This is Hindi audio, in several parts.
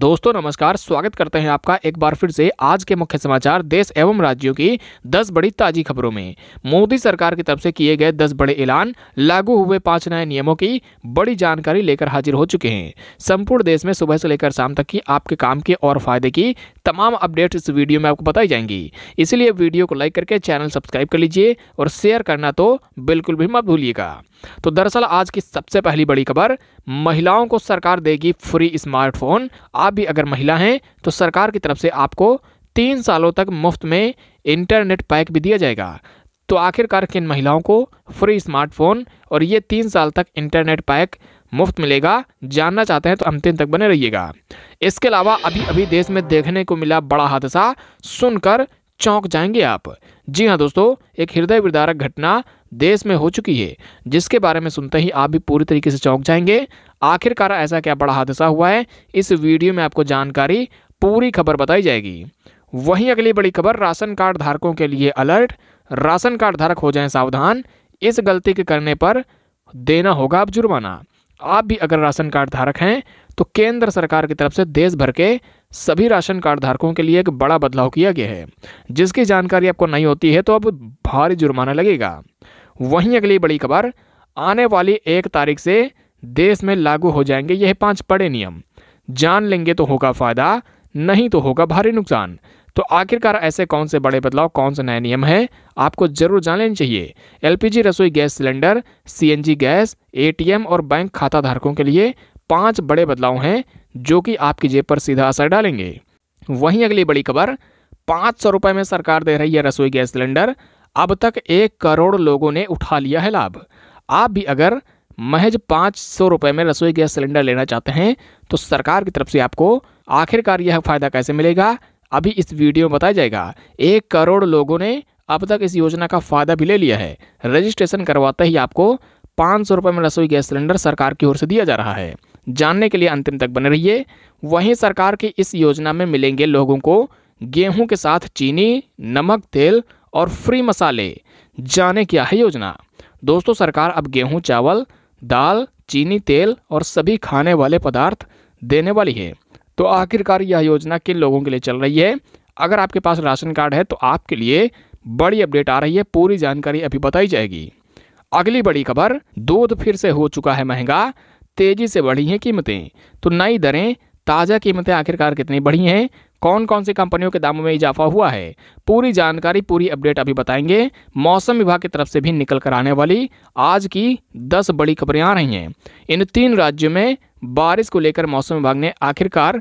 दोस्तों नमस्कार स्वागत करते हैं आपका एक बार फिर से आज के मुख्य समाचार देश एवं राज्यों की 10 बड़ी ताजी खबरों में मोदी सरकार की तरफ से किए गए 10 बड़े ऐलान लागू हुए पांच नए नियमों की बड़ी जानकारी लेकर हाजिर हो चुके हैं संपूर्ण देश में सुबह से लेकर शाम तक की आपके काम के और फायदे की तमाम अपडेट इस वीडियो में आपको बताई जाएंगी इसलिए वीडियो को लाइक करके चैनल सब्सक्राइब कर लीजिए और शेयर करना तो बिल्कुल भी मत भूलिएगा तो दरअसल आज की सबसे पहली बड़ी खबर महिलाओं को सरकार देगी फ्री स्मार्टफोन आप आप भी अगर महिला हैं तो सरकार की तरफ से आपको तीन सालों तक मुफ्त में इंटरनेट पैक भी दिया जाएगा तो आखिरकार किन महिलाओं को फ्री स्मार्टफोन और ये तीन साल तक इंटरनेट पैक मुफ्त मिलेगा जानना चाहते हैं तो अंतिम तक बने रहिएगा इसके अलावा अभी अभी देश में देखने को मिला बड़ा हादसा सुनकर चौंक जाएंगे आप जी हाँ दोस्तों एक हृदय विदारक घटना देश में हो चुकी है जिसके बारे में सुनते ही आप भी पूरी तरीके से चौंक जाएंगे आखिरकार ऐसा क्या बड़ा हादसा हुआ है इस वीडियो में आपको जानकारी पूरी खबर बताई जाएगी वहीं अगली बड़ी खबर राशन कार्ड धारकों के लिए अलर्ट राशन कार्ड धारक हो जाएं सावधान इस गलती के करने पर देना होगा आप जुर्माना आप भी अगर राशन कार्ड धारक हैं तो केंद्र सरकार की तरफ से देश भर के सभी राशन कार्ड धारकों के लिए एक बड़ा बदलाव किया गया है जिसकी जानकारी आपको नहीं होती है तो अब भारी जुर्माना लगेगा वहीं अगली बड़ी खबर आने वाली एक तारीख से देश में लागू हो जाएंगे यह पांच बड़े नियम जान लेंगे तो होगा फायदा नहीं तो होगा भारी नुकसान तो आखिरकार ऐसे कौन से बड़े बदलाव कौन से नए नियम हैं आपको जरूर जान लेना चाहिए एलपीजी रसोई gas cylinder CNG gas ATM और बैंक खाता धारकों के लिए पांच बड़े बदलाव हैं जो कि आपकी जेब पर सीधा असर डालेंगे वहीं अगली बड़ी खबर पाँच सौ रुपये में सरकार दे रही है रसोई गैस सिलेंडर अब तक एक करोड़ लोगों ने उठा लिया है लाभ आप भी अगर महज पाँच सौ रुपये में रसोई गैस सिलेंडर लेना चाहते हैं तो सरकार की तरफ से आपको आखिरकार यह फ़ायदा कैसे मिलेगा अभी इस वीडियो में बताया जाएगा एक करोड़ लोगों ने अब तक इस योजना का फ़ायदा भी ले लिया है रजिस्ट्रेशन करवाते ही आपको पाँच सौ रुपये में रसोई गैस सिलेंडर सरकार की ओर से दिया जा रहा है जानने के लिए अंतिम तक बने रहिए वहीं सरकार की इस योजना में मिलेंगे लोगों को गेहूं के साथ चीनी नमक तेल और फ्री मसाले जाने क्या है योजना दोस्तों सरकार अब गेहूं चावल दाल चीनी तेल और सभी खाने वाले पदार्थ देने वाली है तो आखिरकार यह योजना किन लोगों के लिए चल रही है अगर आपके पास राशन कार्ड है तो आपके लिए बड़ी अपडेट आ रही है पूरी जानकारी अभी बताई जाएगी अगली बड़ी खबर दूध फिर से हो चुका है महंगा तेज़ी से बढ़ी हैं कीमतें तो नई दरें ताज़ा कीमतें आखिरकार कितनी बढ़ी हैं कौन कौन सी कंपनियों के दामों में इजाफा हुआ है पूरी जानकारी पूरी अपडेट अभी बताएंगे मौसम विभाग की तरफ से भी निकल कर आने वाली आज की दस बड़ी खबरें आ रही हैं इन तीन राज्यों में बारिश को लेकर मौसम विभाग ने आखिरकार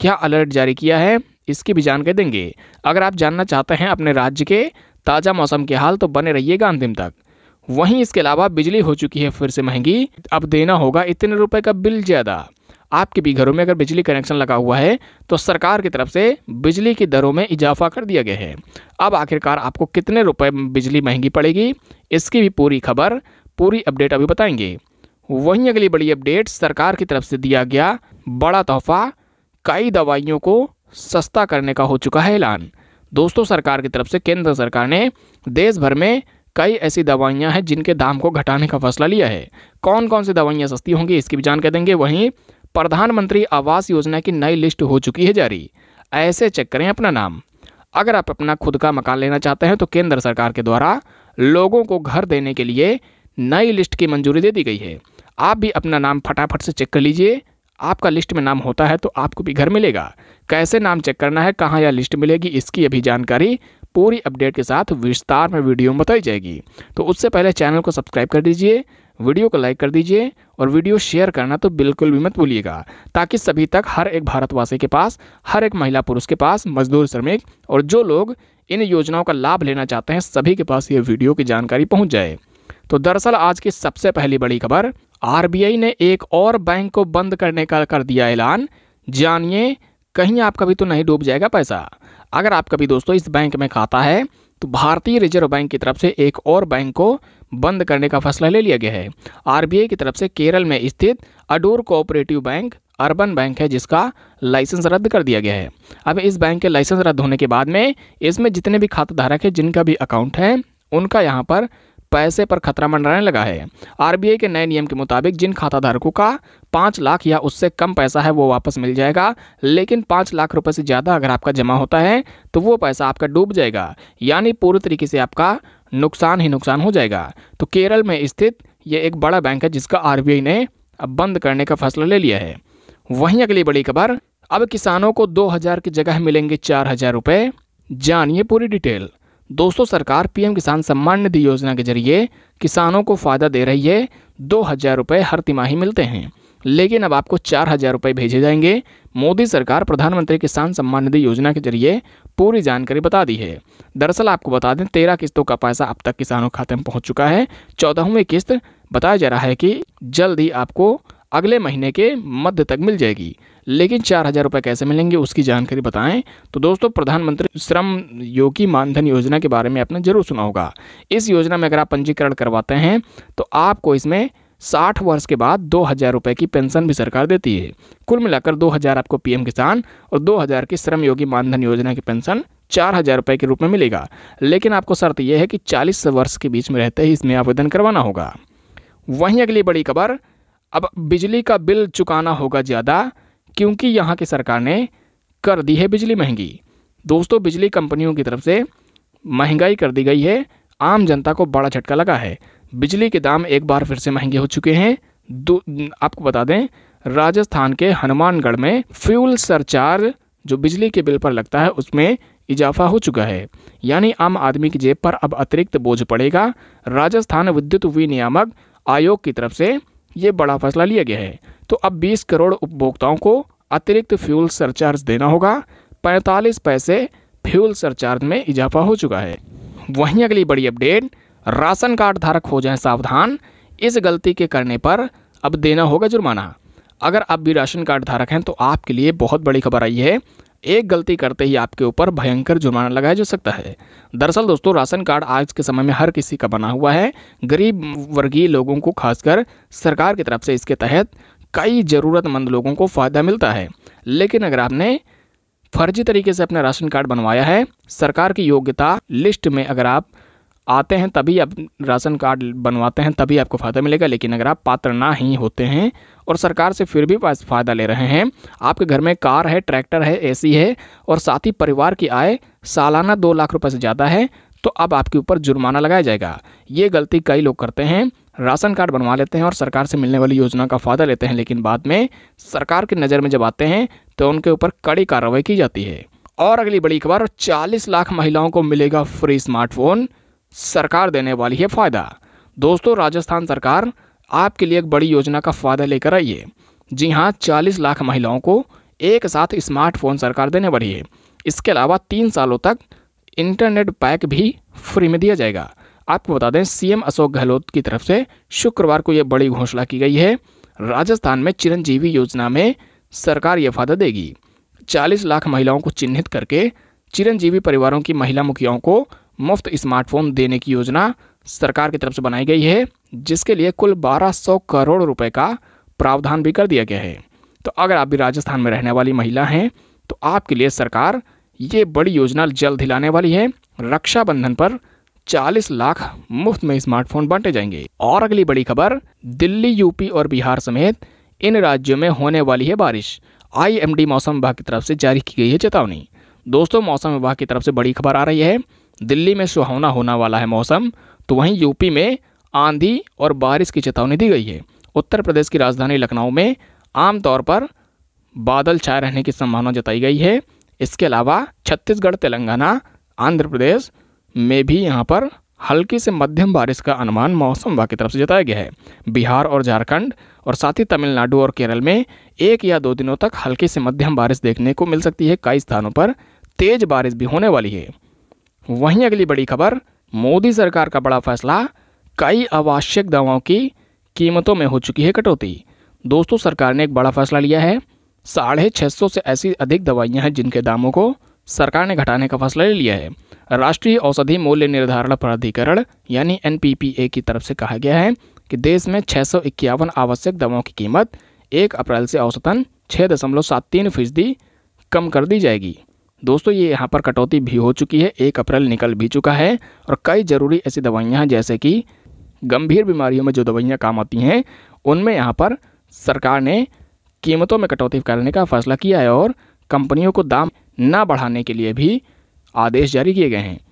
क्या अलर्ट जारी किया है इसकी भी जानकारी देंगे अगर आप जानना चाहते हैं अपने राज्य के ताज़ा मौसम के हाल तो बने रहिएगा अंतिम तक वहीं इसके अलावा बिजली हो चुकी है फिर से महंगी अब देना होगा इतने रुपए का बिल ज़्यादा आपके भी घरों में अगर बिजली कनेक्शन लगा हुआ है तो सरकार की तरफ से बिजली की दरों में इजाफा कर दिया गया है अब आखिरकार आपको कितने रुपए बिजली महंगी पड़ेगी इसकी भी पूरी खबर पूरी अपडेट अभी बताएंगे वहीं अगली बड़ी अपडेट सरकार की तरफ से दिया गया बड़ा तोहफा कई दवाइयों को सस्ता करने का हो चुका है ऐलान दोस्तों सरकार की तरफ से केंद्र सरकार ने देश भर में कई ऐसी दवाइयाँ हैं जिनके दाम को घटाने का फैसला लिया है कौन कौन सी दवाइयाँ सस्ती होंगी इसकी भी जानकारी देंगे वहीं प्रधानमंत्री आवास योजना की नई लिस्ट हो चुकी है जारी ऐसे चेक करें अपना नाम अगर आप अपना खुद का मकान लेना चाहते हैं तो केंद्र सरकार के द्वारा लोगों को घर देने के लिए नई लिस्ट की मंजूरी दे दी गई है आप भी अपना नाम फटाफट से चेक कर लीजिए आपका लिस्ट में नाम होता है तो आपको भी घर मिलेगा कैसे नाम चेक करना है कहाँ यह लिस्ट मिलेगी इसकी अभी जानकारी पूरी अपडेट के साथ विस्तार में वीडियो में बताई जाएगी तो उससे पहले चैनल को सब्सक्राइब कर दीजिए वीडियो को लाइक कर दीजिए और वीडियो शेयर करना तो बिल्कुल भी मत भूलिएगा ताकि सभी तक हर एक भारतवासी के पास हर एक महिला पुरुष के पास मजदूर श्रमिक और जो लोग इन योजनाओं का लाभ लेना चाहते हैं सभी के पास ये वीडियो की जानकारी पहुँच जाए तो दरअसल आज की सबसे पहली बड़ी खबर आरबीआई ने एक और बैंक को बंद करने का कर दिया ऐलान जानिए कहीं आपका भी तो नहीं डूब जाएगा पैसा अगर आपका भी दोस्तों इस बैंक में खाता है तो भारतीय रिजर्व बैंक की तरफ से एक और बैंक को बंद करने का फैसला ले लिया गया है आरबीआई की तरफ से केरल में स्थित Adoor cooperative bank urban bank है जिसका लाइसेंस रद्द कर दिया गया है अब इस बैंक के लाइसेंस रद्द होने के बाद में इसमें जितने भी खाताधारक हैं जिनका भी अकाउंट है उनका यहाँ पर पैसे पर खतरा मंडराने लगा है आरबीआई के नए नियम के मुताबिक जिन खाताधारकों का पाँच लाख या उससे कम पैसा है वो वापस मिल जाएगा लेकिन पाँच लाख रुपए से ज़्यादा अगर आपका जमा होता है तो वो पैसा आपका डूब जाएगा यानी पूरी तरीके से आपका नुकसान ही नुकसान हो जाएगा तो केरल में स्थित ये एक बड़ा बैंक है जिसका आरबीआई ने अब बंद करने का फैसला ले लिया है वहीं अगली बड़ी खबर अब किसानों को 2000 की जगह मिलेंगे 4000 रुपए जानिए पूरी डिटेल दोस्तों सरकार पीएम किसान सम्मान निधि योजना के जरिए किसानों को फ़ायदा दे रही है दो हज़ार रुपये हर तिमाही मिलते हैं लेकिन अब आपको चार हज़ार रुपये भेजे जाएंगे मोदी सरकार प्रधानमंत्री किसान सम्मान निधि योजना के जरिए पूरी जानकारी बता दी है दरअसल आपको बता दें तेरह किस्तों का पैसा अब तक किसानों खाते में पहुंच चुका है चौदहवीं किस्त बताया जा रहा है कि जल्द ही आपको अगले महीने के मध्य तक मिल जाएगी लेकिन चार हज़ार रुपये कैसे मिलेंगे उसकी जानकारी बताएं तो दोस्तों प्रधानमंत्री श्रम योगी मानधन योजना के बारे में आपने ज़रूर सुना होगा इस योजना में अगर आप पंजीकरण करवाते हैं तो आपको इसमें साठ वर्ष के बाद दो हज़ार रुपये की पेंशन भी सरकार देती है कुल मिलाकर दो हज़ार आपको पीएम किसान और दो हज़ार की श्रम योगी मानधन योजना की पेंशन चार हज़ार रुपये के रूप में मिलेगा लेकिन आपको शर्त यह है कि चालीस वर्ष के बीच में रहते ही इसमें आवेदन करवाना होगा वहीं अगली बड़ी खबर अब बिजली का बिल चुकाना होगा ज़्यादा क्योंकि यहाँ की सरकार ने कर दी है बिजली महंगी दोस्तों बिजली कंपनियों की तरफ से महंगाई कर दी गई है आम जनता को बड़ा झटका लगा है बिजली के दाम एक बार फिर से महंगे हो चुके हैं दो आपको बता दें राजस्थान के हनुमानगढ़ में फ्यूल सरचार्ज जो बिजली के बिल पर लगता है उसमें इजाफा हो चुका है यानी आम आदमी की जेब पर अब अतिरिक्त बोझ पड़ेगा राजस्थान विद्युत विनियामक आयोग की तरफ से ये बड़ा फैसला लिया गया है तो अब 20 करोड़ उपभोक्ताओं को अतिरिक्त फ्यूल सरचार्ज देना होगा पैंतालीस पैसे फ्यूल सरचार्ज में इजाफा हो चुका है वहीं अगली बड़ी अपडेट राशन कार्ड धारक हो जाएं सावधान इस गलती के करने पर अब देना होगा जुर्माना अगर आप भी राशन कार्ड धारक हैं तो आपके लिए बहुत बड़ी खबर आई है एक गलती करते ही आपके ऊपर भयंकर जुर्माना लगाया जा सकता है दरअसल दोस्तों राशन कार्ड आज के समय में हर किसी का बना हुआ है गरीब वर्गीय लोगों को खासकर सरकार की तरफ से इसके तहत कई ज़रूरतमंद लोगों को फ़ायदा मिलता है लेकिन अगर आपने फर्जी तरीके से अपना राशन कार्ड बनवाया है सरकार की योग्यता लिस्ट में अगर आप आते हैं तभी आप राशन कार्ड बनवाते हैं तभी आपको फ़ायदा मिलेगा लेकिन अगर आप पात्र ना ही होते हैं और सरकार से फिर भी फ़ायदा ले रहे हैं आपके घर में कार है ट्रैक्टर है एसी है और साथ ही परिवार की आय सालाना दो लाख रुपये से ज़्यादा है तो अब आपके ऊपर जुर्माना लगाया जाएगा ये गलती कई लोग करते हैं राशन कार्ड बनवा लेते हैं और सरकार से मिलने वाली योजना का फ़ायदा लेते हैं लेकिन बाद में सरकार की नज़र में जब आते हैं तो उनके ऊपर कड़ी कार्रवाई की जाती है और अगली बड़ी खबर 40 लाख महिलाओं को मिलेगा फ्री स्मार्टफोन सरकार देने वाली है फ़ायदा दोस्तों राजस्थान सरकार आपके लिए एक बड़ी योजना का फ़ायदा लेकर आई है जी हाँ चालीस लाख महिलाओं को एक साथ स्मार्टफोन सरकार देने वाली है इसके अलावा तीन सालों तक इंटरनेट पैक भी फ्री में दिया जाएगा आपको बता दें सीएम अशोक गहलोत की तरफ से शुक्रवार को यह बड़ी घोषणा की गई है राजस्थान में चिरंजीवी योजना में सरकार यह फायदा देगी 40 लाख महिलाओं को चिन्हित करके चिरंजीवी परिवारों की महिला मुखियाओं को मुफ्त स्मार्टफोन देने की योजना सरकार की तरफ से बनाई गई है जिसके लिए कुल 1200 करोड़ रुपए का प्रावधान भी कर दिया गया है तो अगर आप भी राजस्थान में रहने वाली महिला हैं तो आपके लिए सरकार ये बड़ी योजना जल्द हिलाने वाली है रक्षाबंधन पर 40 लाख मुफ्त में स्मार्टफोन बांटे जाएंगे और अगली बड़ी खबर दिल्ली यूपी और बिहार समेत इन राज्यों में होने वाली है बारिश आई मौसम विभाग की तरफ से जारी की गई है चेतावनी दोस्तों मौसम विभाग की तरफ से बड़ी खबर आ रही है दिल्ली में सुहावना होना वाला है मौसम तो वहीं यूपी में आंधी और बारिश की चेतावनी दी गई है उत्तर प्रदेश की राजधानी लखनऊ में आमतौर पर बादल छाए रहने की संभावना जताई गई है इसके अलावा छत्तीसगढ़ तेलंगाना आंध्र प्रदेश में भी यहाँ पर हल्की से मध्यम बारिश का अनुमान मौसम विभाग की तरफ से जताया गया है बिहार और झारखंड और साथ ही तमिलनाडु और केरल में एक या दो दिनों तक हल्की से मध्यम बारिश देखने को मिल सकती है कई स्थानों पर तेज़ बारिश भी होने वाली है वहीं अगली बड़ी खबर मोदी सरकार का बड़ा फैसला कई आवश्यक दवाओं की कीमतों में हो चुकी है कटौती दोस्तों सरकार ने एक बड़ा फैसला लिया है साढ़े छः सौ से ऐसी अधिक दवाइयां हैं जिनके दामों को सरकार ने घटाने का फैसला ले लिया है राष्ट्रीय औषधि मूल्य निर्धारण प्राधिकरण यानी एन की तरफ से कहा गया है कि देश में छः आवश्यक दवाओं की कीमत एक अप्रैल से औसतन छः दशमलव सात तीन फीसदी कम कर दी जाएगी दोस्तों ये यहाँ पर कटौती भी हो चुकी है एक अप्रैल निकल भी चुका है और कई ज़रूरी ऐसी दवाइयाँ हैं जैसे कि गंभीर बीमारियों में जो दवाइयाँ काम आती हैं उनमें यहाँ पर सरकार ने कीमतों में कटौती करने का फैसला किया है और कंपनियों को दाम ना बढ़ाने के लिए भी आदेश जारी किए गए हैं